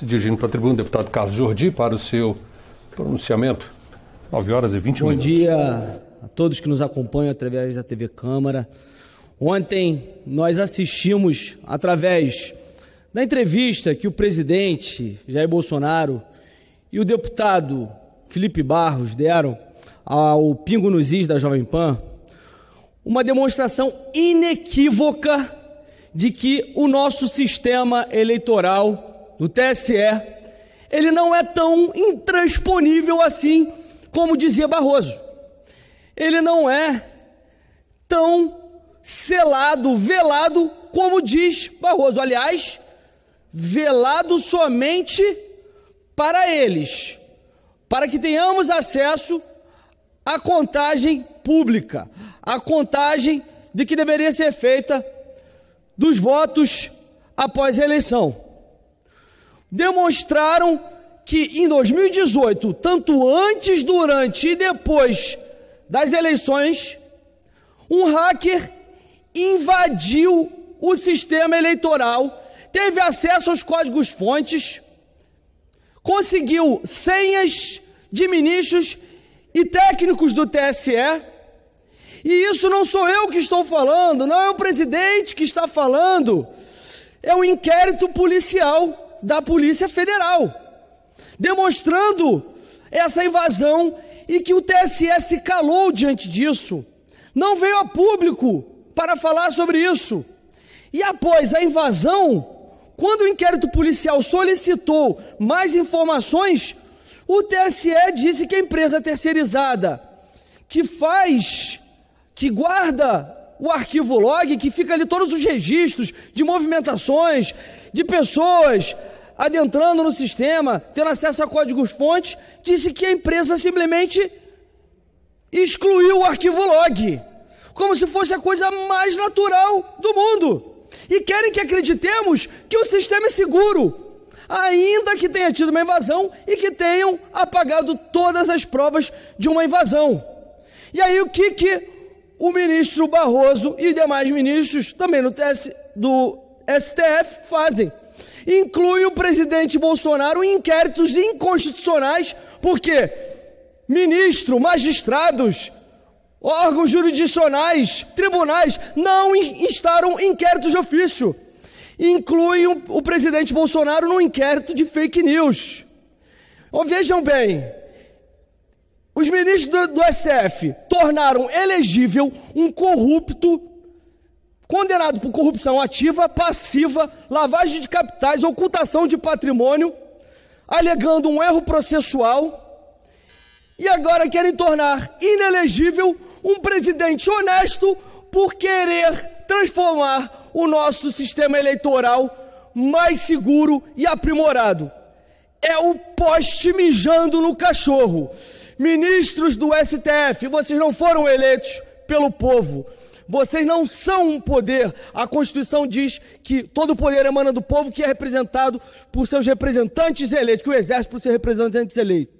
se dirigindo para a tribuna, o deputado Carlos Jordi, para o seu pronunciamento. 9 horas e 21 Bom minutos. Bom dia a todos que nos acompanham através da TV Câmara. Ontem nós assistimos, através da entrevista que o presidente Jair Bolsonaro e o deputado Felipe Barros deram ao Pingo nos Is da Jovem Pan, uma demonstração inequívoca de que o nosso sistema eleitoral do TSE, ele não é tão intransponível assim como dizia Barroso. Ele não é tão selado, velado como diz Barroso. Aliás, velado somente para eles, para que tenhamos acesso à contagem pública, à contagem de que deveria ser feita dos votos após a eleição demonstraram que em 2018, tanto antes, durante e depois das eleições, um hacker invadiu o sistema eleitoral, teve acesso aos códigos-fontes, conseguiu senhas de ministros e técnicos do TSE. E isso não sou eu que estou falando, não é o presidente que está falando, é um inquérito policial da Polícia Federal, demonstrando essa invasão e que o TSE se calou diante disso, não veio a público para falar sobre isso. E após a invasão, quando o inquérito policial solicitou mais informações, o TSE disse que a empresa terceirizada que faz, que guarda o arquivo log que fica ali todos os registros de movimentações, de pessoas adentrando no sistema, tendo acesso a códigos-fontes, disse que a empresa simplesmente excluiu o arquivo log, como se fosse a coisa mais natural do mundo. E querem que acreditemos que o sistema é seguro, ainda que tenha tido uma invasão e que tenham apagado todas as provas de uma invasão. E aí o que, que o ministro Barroso e demais ministros também no TS, do STF fazem. Inclui o presidente Bolsonaro em inquéritos inconstitucionais, porque ministro, magistrados, órgãos jurisdicionais, tribunais não instaram inquéritos de ofício. Inclui o presidente Bolsonaro no inquérito de fake news. Oh, vejam bem, os ministros do, do STF tornaram elegível um corrupto condenado por corrupção ativa, passiva, lavagem de capitais, ocultação de patrimônio, alegando um erro processual, e agora querem tornar inelegível um presidente honesto por querer transformar o nosso sistema eleitoral mais seguro e aprimorado é o poste mijando no cachorro. Ministros do STF, vocês não foram eleitos pelo povo. Vocês não são um poder. A Constituição diz que todo o poder emana do povo que é representado por seus representantes eleitos, que o exército por seus representantes eleitos.